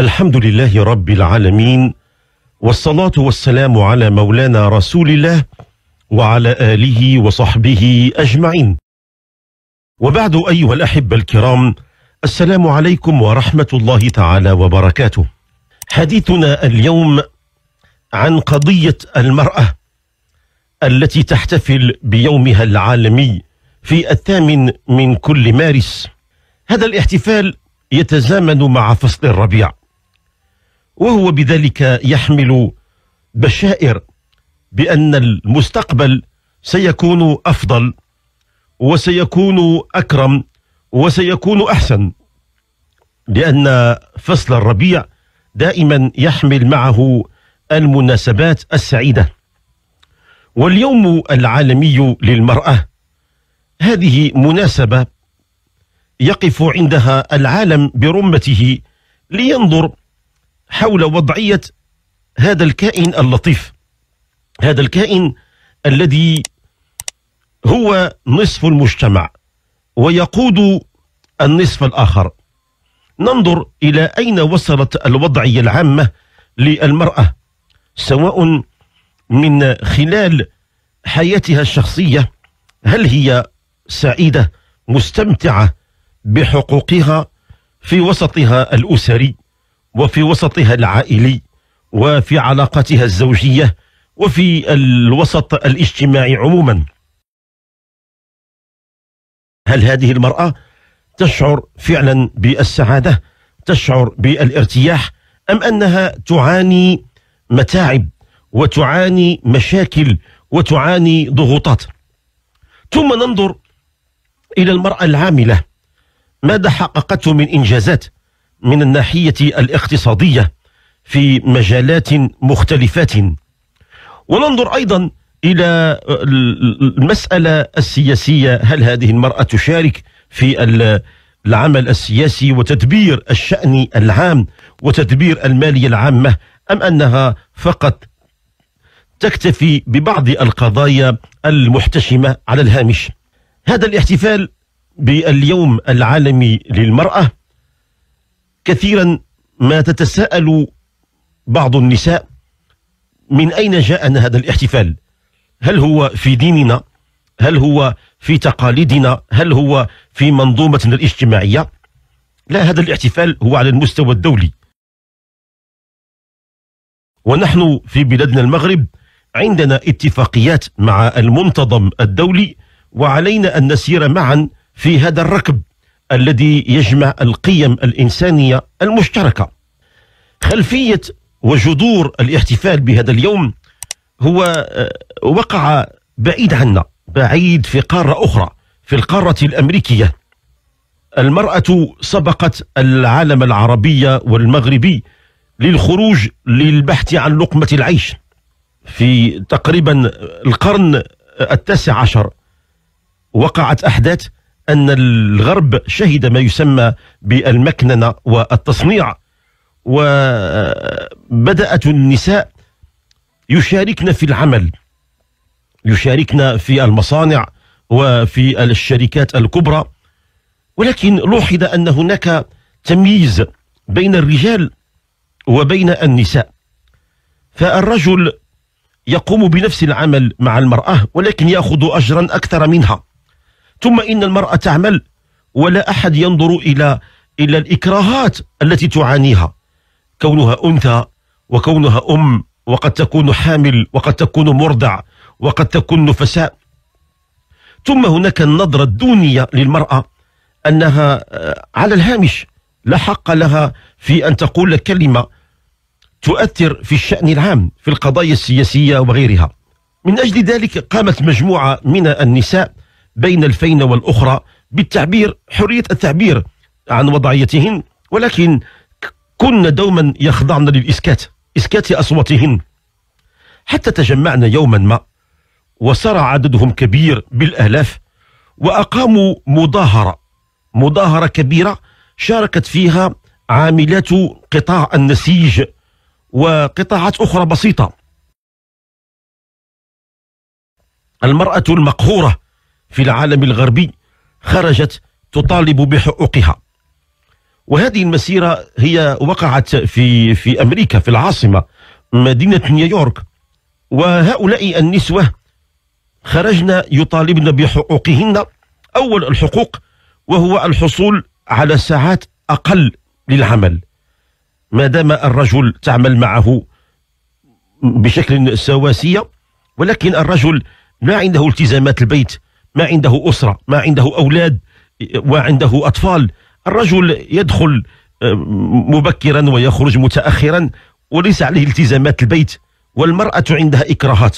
الحمد لله رب العالمين والصلاة والسلام على مولانا رسول الله وعلى آله وصحبه أجمعين وبعد أيها الأحبة الكرام السلام عليكم ورحمة الله تعالى وبركاته حديثنا اليوم عن قضية المرأة التي تحتفل بيومها العالمي في الثامن من كل مارس هذا الاحتفال يتزامن مع فصل الربيع وهو بذلك يحمل بشائر بأن المستقبل سيكون أفضل وسيكون أكرم وسيكون أحسن لأن فصل الربيع دائما يحمل معه المناسبات السعيدة واليوم العالمي للمرأة هذه مناسبة يقف عندها العالم برمته لينظر حول وضعية هذا الكائن اللطيف هذا الكائن الذي هو نصف المجتمع ويقود النصف الآخر ننظر إلى أين وصلت الوضعية العامة للمرأة سواء من خلال حياتها الشخصية هل هي سعيدة مستمتعة بحقوقها في وسطها الأسري وفي وسطها العائلي وفي علاقاتها الزوجية وفي الوسط الاجتماعي عموما هل هذه المرأة تشعر فعلا بالسعادة تشعر بالارتياح أم أنها تعاني متاعب وتعاني مشاكل وتعاني ضغوطات ثم ننظر إلى المرأة العاملة ماذا حققته من إنجازات من الناحية الاقتصادية في مجالات مختلفة وننظر أيضا إلى المسألة السياسية هل هذه المرأة تشارك في العمل السياسي وتدبير الشأن العام وتدبير المالية العامة أم أنها فقط تكتفي ببعض القضايا المحتشمة على الهامش هذا الاحتفال باليوم العالمي للمرأة كثيرا ما تتساءل بعض النساء من أين جاءنا هذا الاحتفال هل هو في ديننا هل هو في تقاليدنا هل هو في منظومتنا الاجتماعية لا هذا الاحتفال هو على المستوى الدولي ونحن في بلادنا المغرب عندنا اتفاقيات مع المنتظم الدولي وعلينا أن نسير معا في هذا الركب الذي يجمع القيم الإنسانية المشتركة خلفية وجذور الاحتفال بهذا اليوم هو آه، وقع بعيد عنا بعيد في قارة أخرى في القارة الأمريكية المرأة سبقت العالم العربي والمغربي للخروج للبحث عن لقمة العيش في تقريبا القرن التاسع عشر وقعت أحداث أن الغرب شهد ما يسمى بالمكننة والتصنيع وبدأت النساء يشاركن في العمل يشاركن في المصانع وفي الشركات الكبرى ولكن لوحظ أن هناك تمييز بين الرجال وبين النساء فالرجل يقوم بنفس العمل مع المرأة ولكن يأخذ أجرا أكثر منها ثم إن المرأة تعمل ولا أحد ينظر إلى إلى الإكراهات التي تعانيها كونها أنثى وكونها أم وقد تكون حامل وقد تكون مرضع وقد تكون نفساء ثم هناك النظرة الدونية للمرأة أنها آه، على الهامش لا حق لها في أن تقول كلمة تؤثر في الشأن العام في القضايا السياسية وغيرها من أجل ذلك قامت مجموعة من النساء بين الفينة والأخرى بالتعبير حرية التعبير عن وضعيتهن ولكن كن دوما يخضعن للإسكات إسكات أصواتهن حتى تجمعنا يوما ما وصار عددهم كبير بالآلاف وأقاموا مظاهرة مظاهرة كبيرة شاركت فيها عاملات قطاع النسيج وقطاعات أخرى بسيطة المرأة المقهورة في العالم الغربي خرجت تطالب بحقوقها وهذه المسيرة هي وقعت في في أمريكا في العاصمة مدينة نيويورك وهؤلاء النسوة خرجنا يطالبن بحقوقهن أول الحقوق وهو الحصول على ساعات أقل للعمل ما دام الرجل تعمل معه بشكل سواسية ولكن الرجل ما عنده التزامات البيت ما عنده أسرة ما عنده أولاد وعنده أطفال الرجل يدخل آه، مبكرا ويخرج متأخرا وليس عليه التزامات البيت والمرأة عندها إكراهات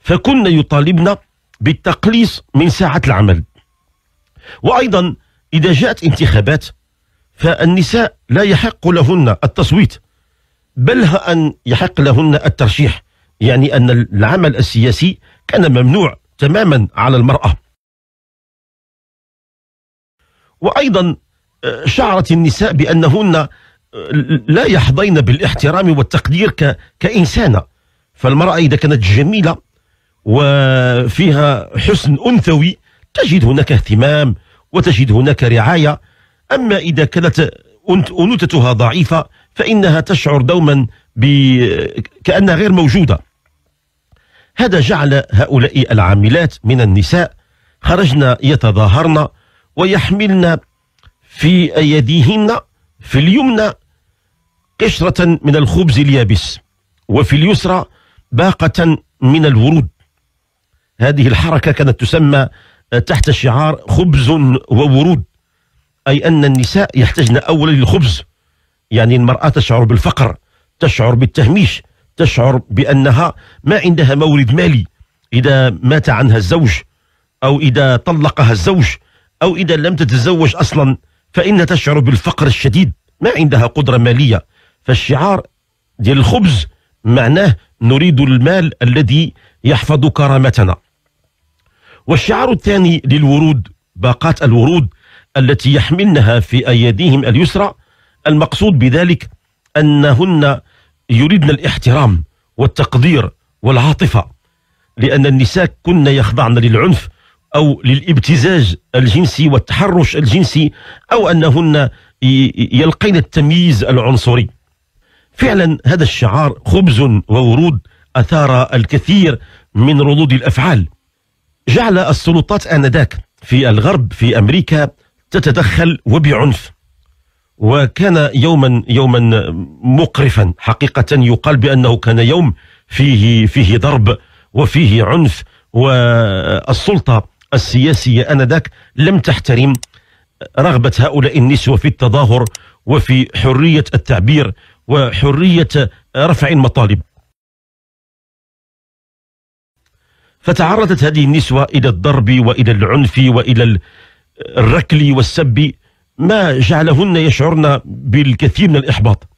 فكنا يطالبنا بالتقليص من ساعة العمل وأيضا إذا جاءت انتخابات فالنساء لا يحق لهن التصويت بل أن يحق لهن الترشيح يعني أن العمل السياسي كان ممنوع تماما على المرأة وأيضا آه، شعرت النساء بأنهن آه، لا يحظين بالاحترام والتقدير كإنسانة فالمرأة إذا كانت جميلة وفيها حسن أنثوي تجد هناك اهتمام وتجد هناك رعاية أما إذا كانت أنوثتها ضعيفة فإنها تشعر دوما كأنها غير موجودة هذا جعل هؤلاء العاملات من النساء خرجن يتظاهرن ويحملن في أيديهن في اليمنى قشرة من الخبز اليابس وفي اليسرى باقة من الورود هذه الحركة كانت تسمى تحت شعار خبز وورود أي أن النساء يحتاجن أولا للخبز يعني المرأة تشعر بالفقر تشعر بالتهميش تشعر بأنها ما عندها مورد مالي إذا مات عنها الزوج أو إذا طلقها الزوج أو إذا لم تتزوج أصلا فإنها تشعر بالفقر الشديد ما عندها قدرة مالية فالشعار ديال الخبز معناه نريد المال الذي يحفظ كرامتنا والشعار الثاني للورود باقات الورود التي يحملنها في أيديهم اليسرى المقصود بذلك أنهن يريدن الاحترام والتقدير والعاطفة لأن النساء كن يخضعن للعنف أو للابتزاج الجنسي والتحرش الجنسي أو أنهن يلقين التمييز العنصري فعلا هذا الشعار خبز وورود أثار الكثير من ردود الأفعال جعل السلطات آنذاك في الغرب في أمريكا تتدخل وبعنف وكان يوما يوما مقرفا حقيقة يقال بأنه كان يوم فيه فيه ضرب وفيه عنف والسلطة السياسية آنذاك لم تحترم رغبة هؤلاء النسوة في التظاهر وفي حرية التعبير وحرية رفع المطالب فتعرضت هذه النسوة إلى الضرب وإلى العنف وإلى الركل والسب ما جعلهن يشعرن بالكثير من الإحباط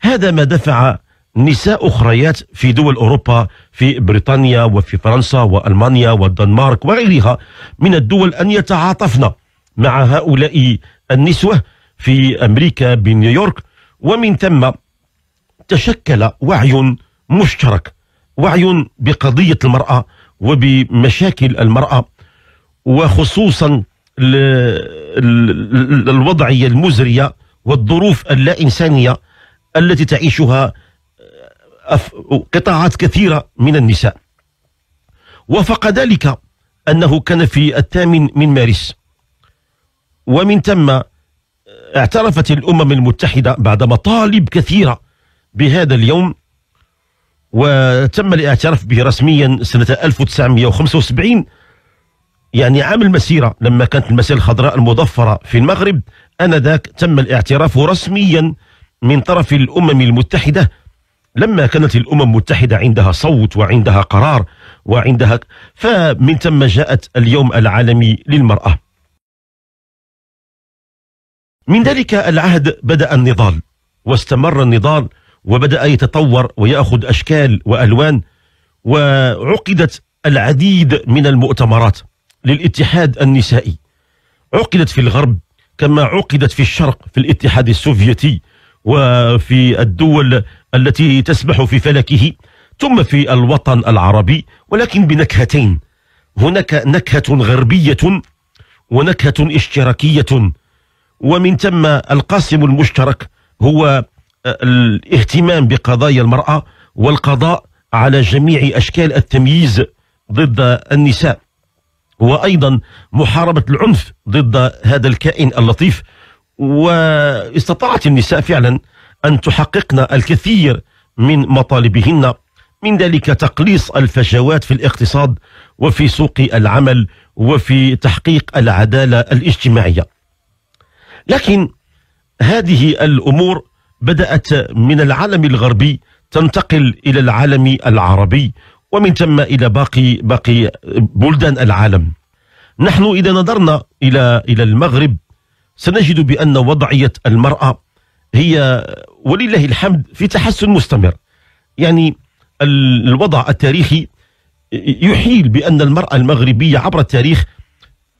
هذا ما دفع نساء أخريات في دول أوروبا في بريطانيا وفي فرنسا وألمانيا والدنمارك وغيرها من الدول أن يتعاطفن مع هؤلاء النسوة في أمريكا بنيويورك ومن ثم تشكل وعي مشترك وعي بقضية المرأة وبمشاكل المرأة وخصوصا الوضعية المزرية والظروف اللا إنسانية التي تعيشها قطاعات كثيرة من النساء وافق ذلك أنه كان في الثامن من مارس ومن ثم اعترفت الأمم المتحدة بعد مطالب كثيرة بهذا اليوم وتم الاعتراف به رسميا سنة 1975 يعني عام المسيرة لما كانت المسيرة الخضراء المضفرة في المغرب أنذاك تم الاعتراف رسميا من طرف الأمم المتحدة لما كانت الأمم المتحدة عندها صوت وعندها قرار وعندها فمن ثم جاءت اليوم العالمي للمرأة من ذلك العهد بدأ النضال واستمر النضال وبدأ يتطور ويأخذ أشكال وألوان وعقدت العديد من المؤتمرات للاتحاد النسائي عقدت في الغرب كما عقدت في الشرق في الاتحاد السوفيتي وفي الدول التي تسبح في فلكه ثم في الوطن العربي ولكن بنكهتين هناك نكهة غربية ونكهة اشتراكية ومن ثم القاسم المشترك هو آه، الاهتمام بقضايا المرأة والقضاء على جميع أشكال التمييز ضد النساء وأيضا محاربة العنف ضد هذا الكائن اللطيف واستطاعت النساء فعلا أن تحققن الكثير من مطالبهن من ذلك تقليص الفجوات في الاقتصاد وفي سوق العمل وفي تحقيق العدالة الاجتماعية لكن هذه الأمور بدأت من العالم الغربي تنتقل إلى العالم العربي ومن ثم إلى باقي باقي بلدان العالم نحن إذا نظرنا إلى إلى المغرب سنجد بأن وضعية المرأة هي ولله الحمد في تحسن مستمر يعني الوضع التاريخي يحيل بأن المرأة المغربية عبر التاريخ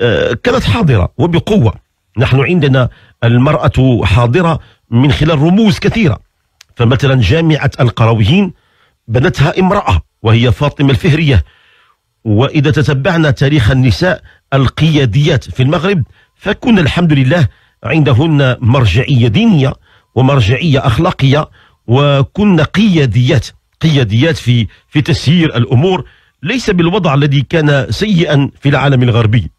آه، كانت حاضرة وبقوة نحن عندنا المرأة حاضرة من خلال رموز كثيرة فمثلا جامعة القرويين بنتها امرأة وهي فاطمة الفهرية وإذا تتبعنا تاريخ النساء القياديات في المغرب فكن الحمد لله عندهن مرجعية دينية ومرجعية أخلاقية وكن قياديات قياديات في في تسيير الأمور ليس بالوضع الذي كان سيئا في العالم الغربي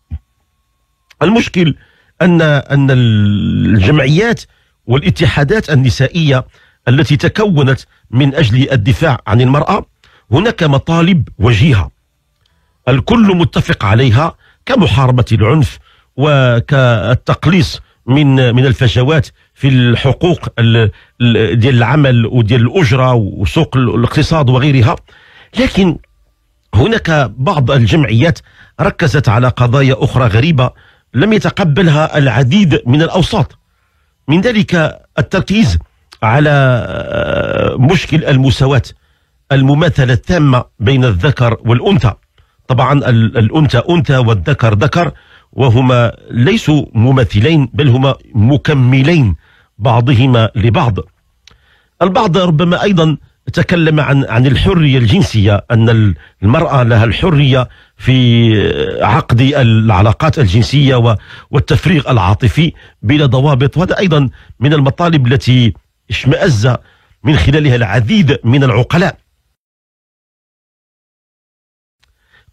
المشكل أن أن الجمعيات والاتحادات النسائية التي تكونت من أجل الدفاع عن المرأة هناك مطالب وجيهة الكل متفق عليها كمحاربة العنف وكالتقليص من من الفجوات في الحقوق ديال العمل وديال الأجرة وسوق الاقتصاد وغيرها لكن هناك بعض الجمعيات ركزت على قضايا أخرى غريبة لم يتقبلها العديد من الأوساط من ذلك التركيز على آه، مشكل المساواة المماثلة التامة بين الذكر والأنثى طبعا الأنثى أنثى والذكر ذكر وهما ليسوا مماثلين بل هما مكملين بعضهما لبعض البعض ربما أيضا تكلم عن عن الحرية الجنسية أن المرأة لها الحرية في عقد العلاقات الجنسية والتفريغ العاطفي بلا ضوابط وهذا أيضا من المطالب التي اشمأز من خلالها العديد من العقلاء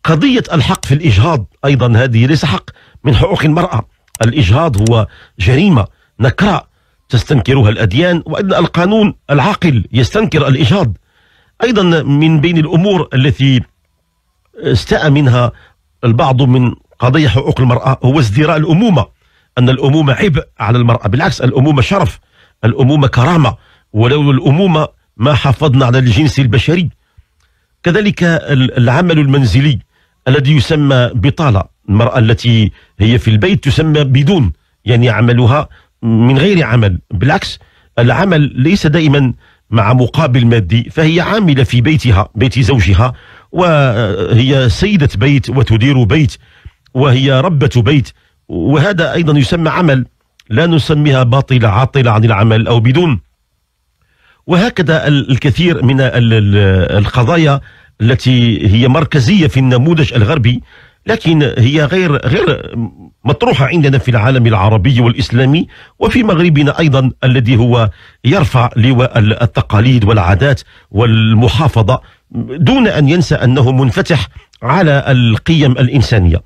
قضية الحق في الإجهاض أيضا هذه ليس حق من حقوق المرأة الإجهاض هو جريمة نكرة تستنكرها الأديان وإن القانون العاقل يستنكر الإجهاض أيضا من بين الأمور التي استاء منها البعض من قضية حقوق المرأة هو ازدراء الأمومة أن الأمومة عبء على المرأة بالعكس الأمومة شرف الأمومة كرامة ولولا الأمومة ما حافظنا على الجنس البشري كذلك العمل المنزلي الذي يسمى بطالة المرأة التي هي في البيت تسمى بدون يعني عملها من غير عمل بالعكس العمل ليس دائما مع مقابل مادي فهي عاملة في بيتها بيت زوجها وهي سيدة بيت وتدير بيت وهي ربة بيت وهذا أيضا يسمى عمل لا نسميها باطلة عاطلة عن العمل أو بدون وهكذا الكثير من القضايا التي هي مركزية في النموذج الغربي لكن هي غير غير مطروحة عندنا في العالم العربي والإسلامي وفي مغربنا أيضا الذي هو يرفع لواء التقاليد والعادات والمحافظة دون أن ينسى أنه منفتح على القيم الإنسانية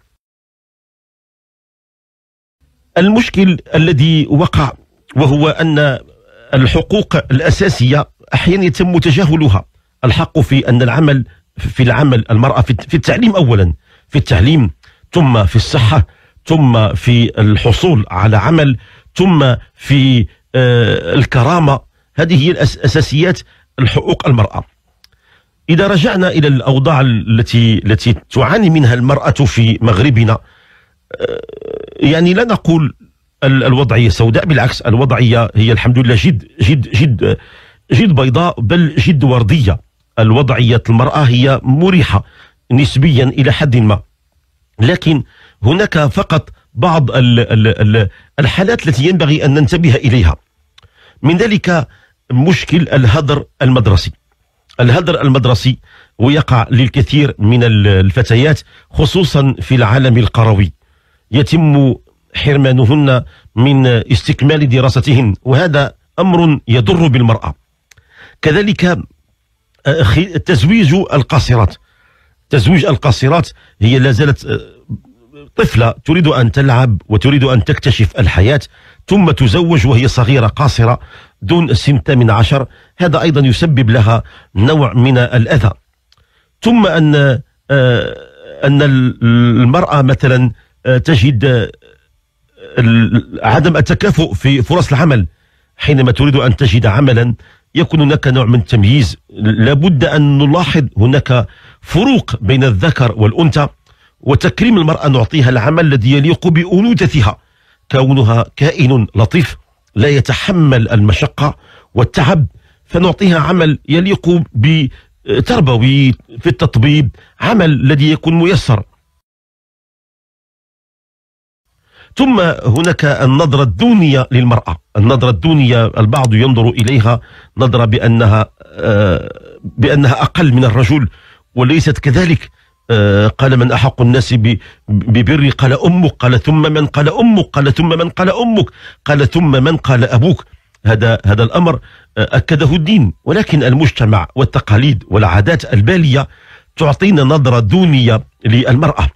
المشكل الذي وقع وهو أن الحقوق الأساسية أحيانا يتم تجاهلها الحق في أن العمل في العمل المرأة في التعليم أولا في التعليم ثم في الصحة ثم في الحصول على عمل ثم في آه، الكرامة هذه هي الأساسيات الحقوق المرأة إذا رجعنا إلى الأوضاع التي التي تعاني منها المرأة في مغربنا آه، يعني لا نقول الوضعية سوداء بالعكس الوضعية هي الحمد لله جد جد جد جد بيضاء بل جد وردية الوضعية المرأة هي مريحة نسبيا إلى حد ما لكن هناك فقط بعض الحالات التي ينبغي أن ننتبه إليها من ذلك مشكل الهدر المدرسي الهدر المدرسي ويقع للكثير من الفتيات خصوصا في العالم القروي يتم حرمانهن من استكمال دراستهن وهذا أمر يضر بالمرأة كذلك تزويج القاصرات تزويج القاصرات هي لا زالت آه، طفلة تريد أن تلعب وتريد أن تكتشف الحياة ثم تزوج وهي صغيرة قاصرة دون سن من عشر هذا أيضا يسبب لها نوع من الأذى ثم أن آه، أن المرأة مثلا آه، تجد عدم التكافؤ في فرص العمل حينما تريد أن تجد عملا يكون هناك نوع من التمييز لابد أن نلاحظ هناك فروق بين الذكر والأنثى وتكريم المرأة نعطيها العمل الذي يليق بأنوثتها كونها كائن لطيف لا يتحمل المشقة والتعب فنعطيها عمل يليق بتربوي في التطبيب عمل الذي يكون ميسر ثم هناك النظرة الدونية للمرأة النظرة الدونية البعض ينظر إليها نظرة بأنها آه، بأنها أقل من الرجل وليست كذلك آه، قال من أحق الناس ببر قال أمك قال ثم من قال أمك قال ثم من قال أمك قال ثم من قال أبوك هذا هذا الأمر آه، أكده الدين ولكن المجتمع والتقاليد والعادات البالية تعطينا نظرة دونية للمرأة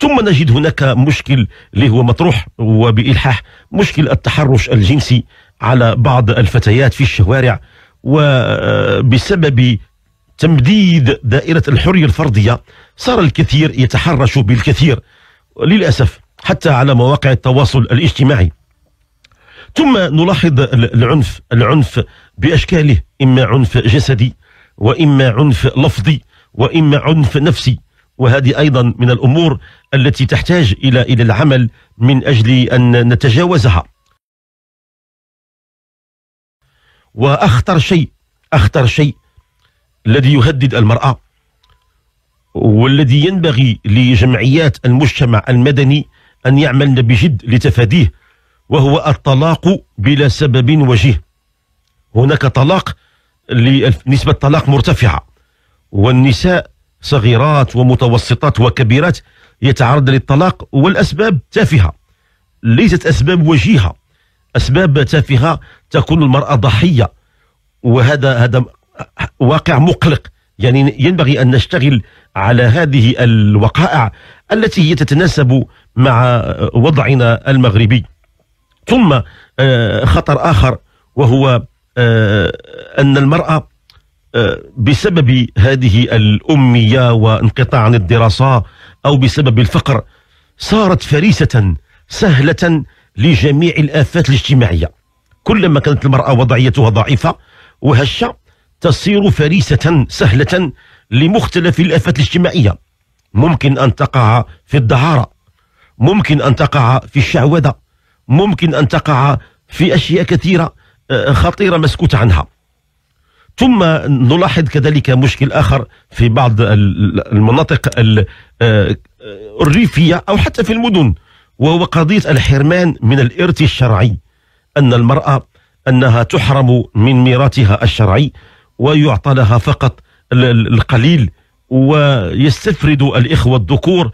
ثم نجد هناك مشكل اللي هو مطروح وبإلحاح مشكل التحرش الجنسي على بعض الفتيات في الشوارع وبسبب آه، تمديد دائرة الحرية الفردية صار الكثير يتحرش بالكثير للأسف حتى على مواقع التواصل الاجتماعي ثم نلاحظ العنف العنف بأشكاله إما عنف جسدي وإما عنف لفظي وإما عنف نفسي وهذه أيضا من الأمور التي تحتاج إلى إلى العمل من أجل أن نتجاوزها وأخطر شيء أخطر شيء الذي يهدد المرأة والذي ينبغي لجمعيات المجتمع المدني أن يعملن بجد لتفاديه وهو الطلاق بلا سبب وجيه هناك طلاق نسبة طلاق مرتفعة والنساء صغيرات ومتوسطات وكبيرات يتعرض للطلاق والأسباب تافهة ليست أسباب وجيهة أسباب تافهة تكون المرأة ضحية وهذا هذا واقع مقلق يعني ينبغي أن نشتغل على هذه الوقائع التي هي تتناسب مع وضعنا المغربي ثم آه، خطر آخر وهو آه، أن المرأة آه، بسبب هذه الأمية وانقطاع عن الدراسة أو بسبب الفقر صارت فريسة سهلة لجميع الآفات الاجتماعية كلما كانت المرأة وضعيتها ضعيفة وهشة تصير فريسة سهلة لمختلف الآفات الاجتماعية ممكن أن تقع في الدهارة ممكن أن تقع في الشعوذة ممكن أن تقع في أشياء كثيرة آه، خطيرة مسكوت عنها ثم نلاحظ كذلك مشكل آخر في بعض المناطق آه، الريفية أو حتى في المدن وهو قضية الحرمان من الإرث الشرعي أن المرأة أنها تحرم من ميراثها الشرعي ويعطى لها فقط القليل ويستفرد الإخوة الذكور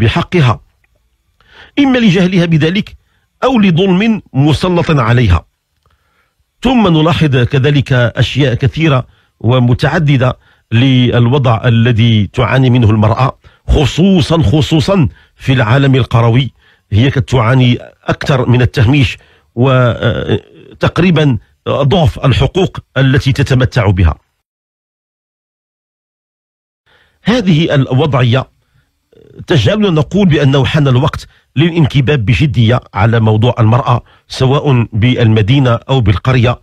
بحقها إما لجهلها بذلك أو لظلم مسلط عليها ثم نلاحظ كذلك أشياء كثيرة ومتعددة للوضع الذي تعاني منه المرأة خصوصا خصوصا في العالم القروي هي تعاني أكثر من التهميش وتقريبا آه، ضعف الحقوق التي تتمتع بها هذه الوضعية تجعلنا نقول بأنه حان الوقت للانكباب بجدية على موضوع المرأة سواء بالمدينة أو بالقرية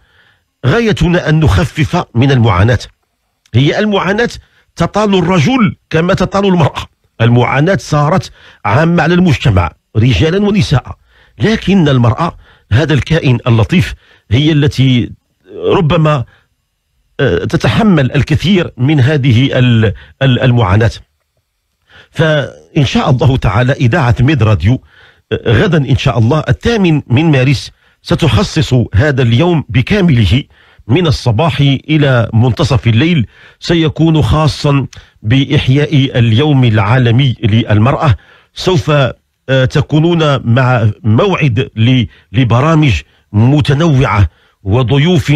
غايتنا أن نخفف من المعاناة هي المعاناة تطال الرجل كما تطال المرأة المعاناة صارت عامة على المجتمع رجالا ونساء لكن المرأة هذا الكائن اللطيف هي التي ربما آه، تتحمل الكثير من هذه المعاناه فإن شاء الله تعالى إذاعة ميد راديو آه، غدا إن شاء الله الثامن من مارس ستخصص هذا اليوم بكامله من الصباح إلى منتصف الليل سيكون خاصا بإحياء اليوم العالمي للمرأة سوف آه، تكونون مع موعد لبرامج متنوعة وضيوف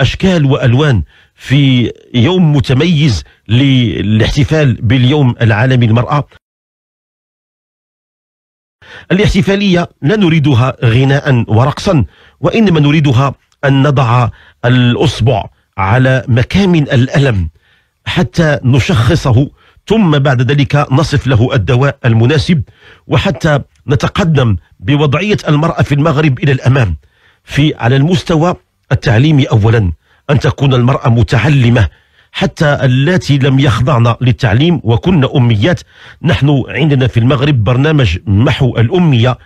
أشكال وألوان في يوم متميز للاحتفال باليوم العالمي للمرأة الاحتفالية لا نريدها غناء ورقصا وإنما نريدها أن نضع الأصبع على مكامن الألم حتى نشخصه ثم بعد ذلك نصف له الدواء المناسب وحتى نتقدم بوضعية المرأة في المغرب إلى الأمام في على المستوى التعليمي أولا أن تكون المرأة متعلمة حتى اللاتي لم يخضعن للتعليم وكن أميات نحن عندنا في المغرب برنامج محو الأمية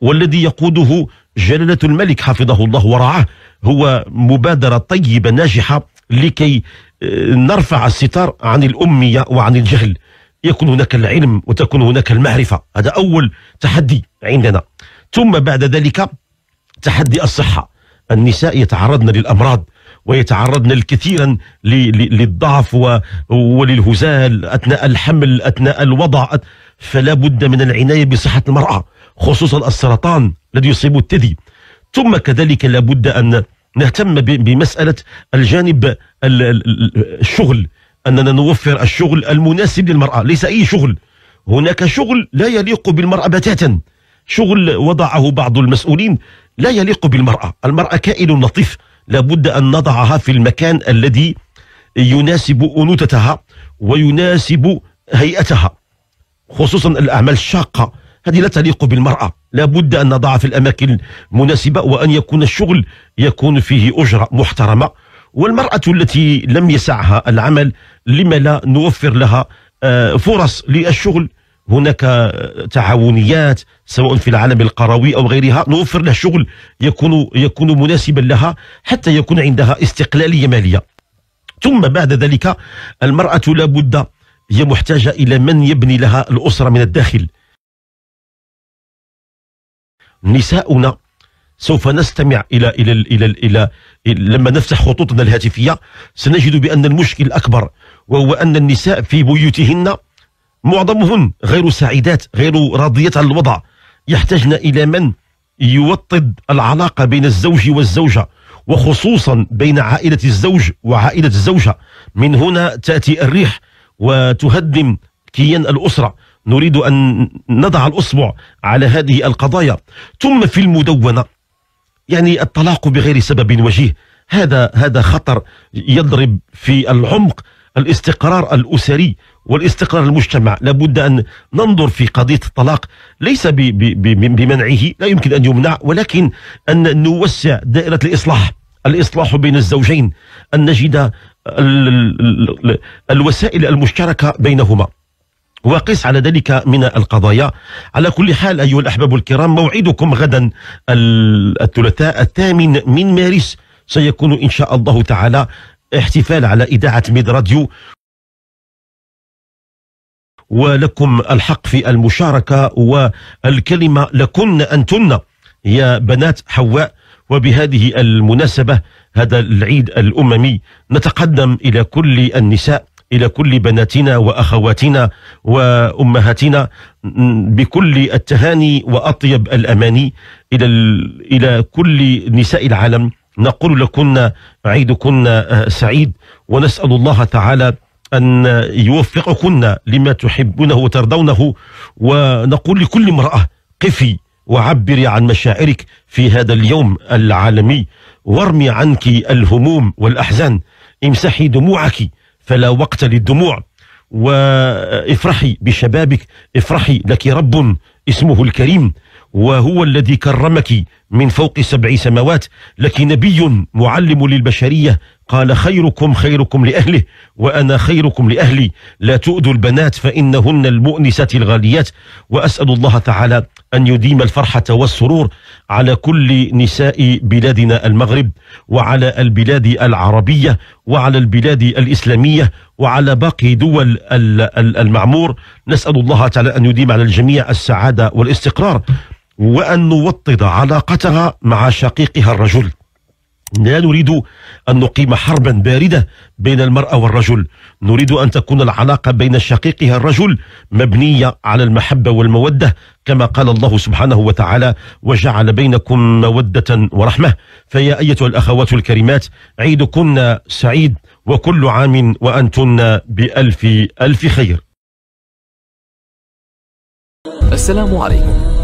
والذي يقوده جلالة الملك حفظه الله ورعاه هو مبادرة طيبة ناجحة لكي آه، نرفع الستار عن الأمية وعن الجهل يكون هناك العلم وتكون هناك المعرفة هذا أول تحدي عندنا ثم بعد ذلك تحدي الصحة النساء يتعرضن للأمراض ويتعرضن الكثيرا للضعف وللهزال أثناء الحمل أثناء الوضع فلا بد من العناية بصحة المرأة خصوصا السرطان الذي يصيب الثدي ثم كذلك لا بد أن نهتم بمسألة الجانب الشغل أننا نوفر الشغل المناسب للمرأة ليس أي شغل هناك شغل لا يليق بالمرأة بتاتا شغل وضعه بعض المسؤولين لا يليق بالمرأة المرأة كائن لطيف لابد أن نضعها في المكان الذي يناسب أنوثتها ويناسب هيئتها خصوصا الأعمال الشاقة هذه لا تليق بالمرأة لابد أن نضعها في الأماكن المناسبة وأن يكون الشغل يكون فيه أجرة محترمة والمرأة التي لم يسعها العمل لما لا نوفر لها آه، فرص للشغل هناك تعاونيات سواء في العالم القروي أو غيرها نوفر له شغل يكون, يكون مناسبا لها حتى يكون عندها استقلالية مالية ثم بعد ذلك المرأة لابد هي محتاجة إلى من يبني لها الأسرة من الداخل نساؤنا سوف نستمع إلى إلى إلى إلى, إلى لما نفتح خطوطنا الهاتفية سنجد بأن المشكل الأكبر وهو أن النساء في بيوتهن معظمهن غير سعيدات غير راضيات عن الوضع يحتاجن إلى من يوطد العلاقة بين الزوج والزوجة وخصوصا بين عائلة الزوج وعائلة الزوجة من هنا تأتي الريح وتهدم كيان الأسرة نريد أن نضع الأصبع على هذه القضايا ثم في المدونة يعني الطلاق بغير سبب وجيه هذا هذا خطر يضرب في العمق الاستقرار الأسري والاستقرار المجتمع لابد أن ننظر في قضية الطلاق ليس بمنعه لا يمكن أن يمنع ولكن أن نوسع دائرة الإصلاح الإصلاح بين الزوجين أن نجد الوسائل المشتركة بينهما وقس على ذلك من القضايا على كل حال أيها الأحباب الكرام موعدكم غدا الثلاثاء الثامن من مارس سيكون إن شاء الله تعالى احتفال على إذاعة ميد راديو ولكم الحق في المشاركة والكلمة لكن أنتن يا بنات حواء وبهذه المناسبة هذا العيد الأممي نتقدم إلى كل النساء إلى كل بناتنا وأخواتنا وأمهاتنا بكل التهاني وأطيب الأماني إلى, إلى كل نساء العالم نقول لكن عيدكن آه، سعيد ونسأل الله تعالى أن يوفقكن لما تحبونه وترضونه ونقول لكل امرأة قفي وعبري عن مشاعرك في هذا اليوم العالمي وارمي عنك الهموم والأحزان امسحي دموعك فلا وقت للدموع وافرحي بشبابك افرحي لك رب اسمه الكريم وهو الذي كرمك من فوق سبع سماوات لك نبي معلم للبشرية قال خيركم خيركم لأهله وأنا خيركم لأهلي لا تؤذوا البنات فإنهن المؤنسات الغاليات وأسأل الله تعالى أن يديم الفرحة والسرور على كل نساء بلادنا المغرب وعلى البلاد العربية وعلى البلاد الإسلامية وعلى باقي دول المعمور نسأل الله تعالى أن يديم على الجميع السعادة والاستقرار وأن نوطد علاقتها مع شقيقها الرجل لا نريد أن نقيم حربا باردة بين المرأة والرجل نريد أن تكون العلاقة بين شقيقها الرجل مبنية على المحبة والمودة كما قال الله سبحانه وتعالى وجعل بينكم مودة ورحمة فيا أيتها الأخوات الكريمات عيدكن سعيد وكل عام وأنتن بألف ألف خير السلام عليكم